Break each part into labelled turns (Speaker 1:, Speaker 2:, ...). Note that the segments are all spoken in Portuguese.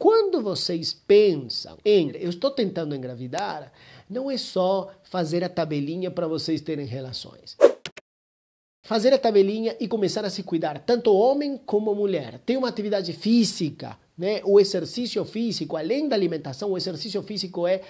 Speaker 1: Quando vocês pensam em eu estou tentando engravidar, não é só fazer a tabelinha para vocês terem relações. Fazer a tabelinha e começar a se cuidar, tanto homem como mulher. Tem uma atividade física, né? O exercício físico, além da alimentação, o exercício físico é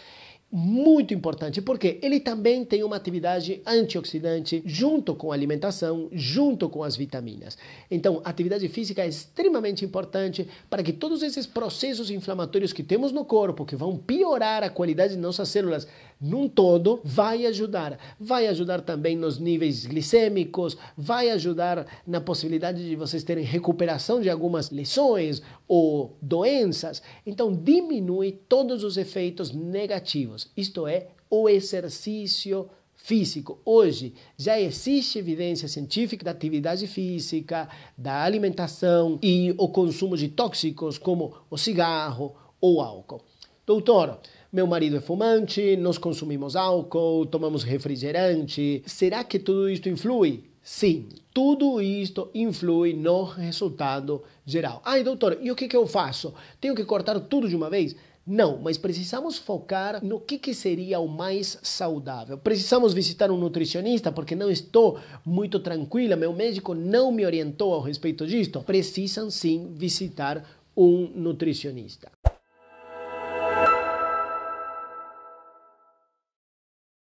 Speaker 1: muito importante, porque ele também tem uma atividade antioxidante junto com a alimentação, junto com as vitaminas. Então, atividade física é extremamente importante para que todos esses processos inflamatórios que temos no corpo, que vão piorar a qualidade de nossas células num todo, vai ajudar. Vai ajudar também nos níveis glicêmicos, vai ajudar na possibilidade de vocês terem recuperação de algumas lesões ou doenças. Então, diminui todos os efeitos negativos isto é, o exercício físico. Hoje já existe evidência científica da atividade física, da alimentação e o consumo de tóxicos como o cigarro ou álcool. Doutor, meu marido é fumante, nós consumimos álcool, tomamos refrigerante. Será que tudo isto influi? Sim, tudo isto influi no resultado geral. Ai, doutor, e o que, que eu faço? Tenho que cortar tudo de uma vez? Não, mas precisamos focar no que, que seria o mais saudável. Precisamos visitar um nutricionista porque não estou muito tranquila, meu médico não me orientou ao respeito disto. Precisam sim visitar um nutricionista.